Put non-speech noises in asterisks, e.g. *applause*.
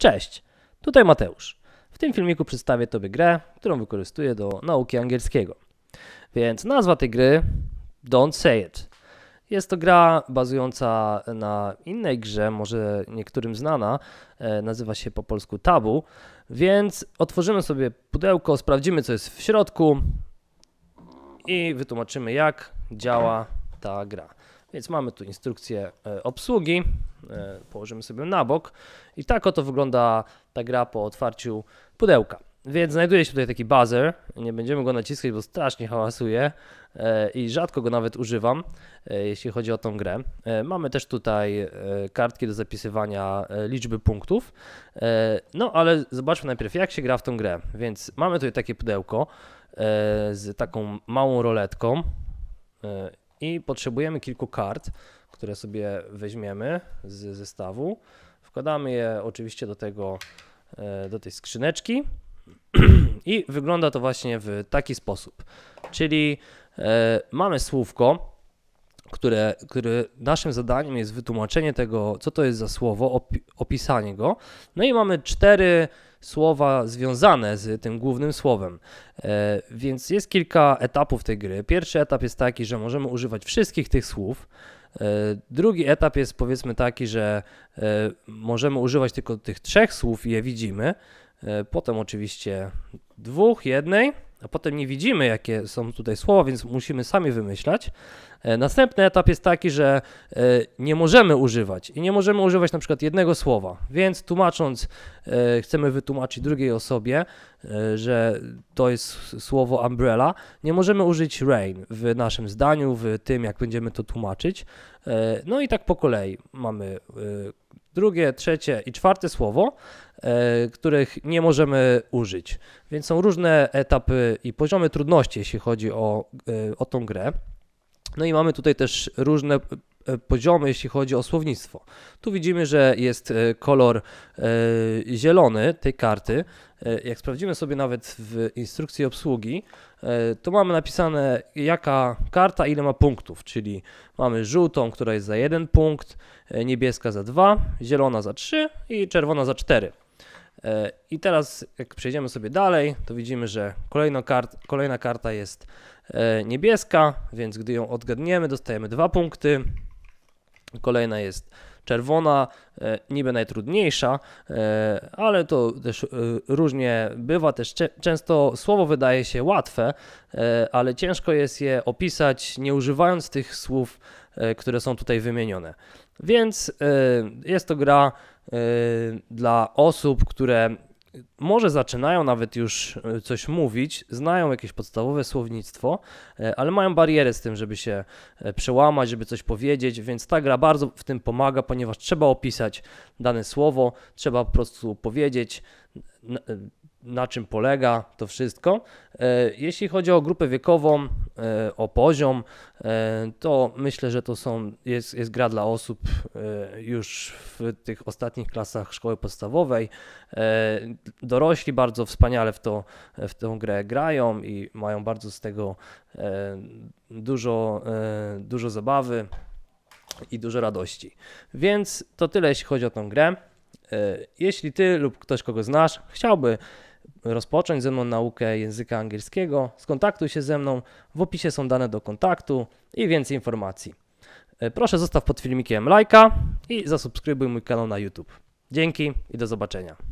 Cześć, tutaj Mateusz. W tym filmiku przedstawię Tobie grę, którą wykorzystuję do nauki angielskiego. Więc nazwa tej gry Don't Say It. Jest to gra bazująca na innej grze, może niektórym znana, e, nazywa się po polsku Tabu, więc otworzymy sobie pudełko, sprawdzimy co jest w środku i wytłumaczymy jak działa ta gra. Więc mamy tu instrukcję e, obsługi, e, położymy sobie na bok i tak oto wygląda ta gra po otwarciu pudełka. Więc znajduje się tutaj taki buzzer, nie będziemy go naciskać, bo strasznie hałasuje e, i rzadko go nawet używam, jeśli chodzi o tą grę. Mamy też tutaj kartki do zapisywania liczby punktów. No ale zobaczmy najpierw jak się gra w tą grę. Więc mamy tutaj takie pudełko z taką małą roletką i potrzebujemy kilku kart, które sobie weźmiemy z zestawu. Wkładamy je oczywiście do tego, e, do tej skrzyneczki *clears throat* i wygląda to właśnie w taki sposób. Czyli e, mamy słówko, które, które naszym zadaniem jest wytłumaczenie tego, co to jest za słowo, opisanie go. No i mamy cztery słowa związane z tym głównym słowem. E, więc jest kilka etapów tej gry. Pierwszy etap jest taki, że możemy używać wszystkich tych słów. E, drugi etap jest powiedzmy taki, że e, możemy używać tylko tych trzech słów i je widzimy. Potem oczywiście dwóch, jednej a potem nie widzimy, jakie są tutaj słowa, więc musimy sami wymyślać. E, następny etap jest taki, że e, nie możemy używać i nie możemy używać na przykład jednego słowa, więc tłumacząc, e, chcemy wytłumaczyć drugiej osobie, że to jest słowo umbrella, nie możemy użyć rain w naszym zdaniu, w tym jak będziemy to tłumaczyć. No i tak po kolei mamy drugie, trzecie i czwarte słowo, e, których nie możemy użyć. Więc są różne etapy i poziomy trudności, jeśli chodzi o, e, o tą grę. No i mamy tutaj też różne E, poziomy, jeśli chodzi o słownictwo. Tu widzimy, że jest e, kolor e, zielony tej karty. Jak sprawdzimy sobie nawet w instrukcji obsługi, to mamy napisane jaka karta ile ma punktów, czyli mamy żółtą, która jest za jeden punkt, niebieska za dwa, zielona za trzy i czerwona za cztery. I teraz jak przejdziemy sobie dalej, to widzimy, że kolejna, kart, kolejna karta jest niebieska, więc gdy ją odgadniemy, dostajemy dwa punkty. Kolejna jest czerwona, e, niby najtrudniejsza, e, ale to też e, różnie bywa. Też często słowo wydaje się łatwe, ale ciężko jest je opisać, nie używając tych słów, które są tutaj wymienione. Więc jest to gra dla osób, które może zaczynają nawet już e, coś mówić, znają jakieś podstawowe słownictwo, e, ale mają barierę z tym, żeby się e, przełamać, żeby coś powiedzieć, więc ta gra bardzo w tym pomaga, ponieważ trzeba opisać dane słowo, trzeba po prostu powiedzieć, na czym polega to wszystko. E, jeśli chodzi o grupę wiekową, e, o poziom, e, to myślę, że to są, jest, jest gra dla osób już w tych ostatnich klasach szkoły podstawowej. Dorośli bardzo wspaniale w, to, w tą grę grają i mają bardzo z tego dużo, dużo zabawy i dużo radości. Więc to tyle, jeśli chodzi o tą grę. Jeśli ty lub ktoś, kogo znasz, chciałby rozpocząć ze mną naukę języka angielskiego, skontaktuj się ze mną. W opisie są dane do kontaktu i więcej informacji. E, proszę zostaw pod filmikiem lajka i zasubskrybuj mój kanał na YouTube. Dzięki i do zobaczenia.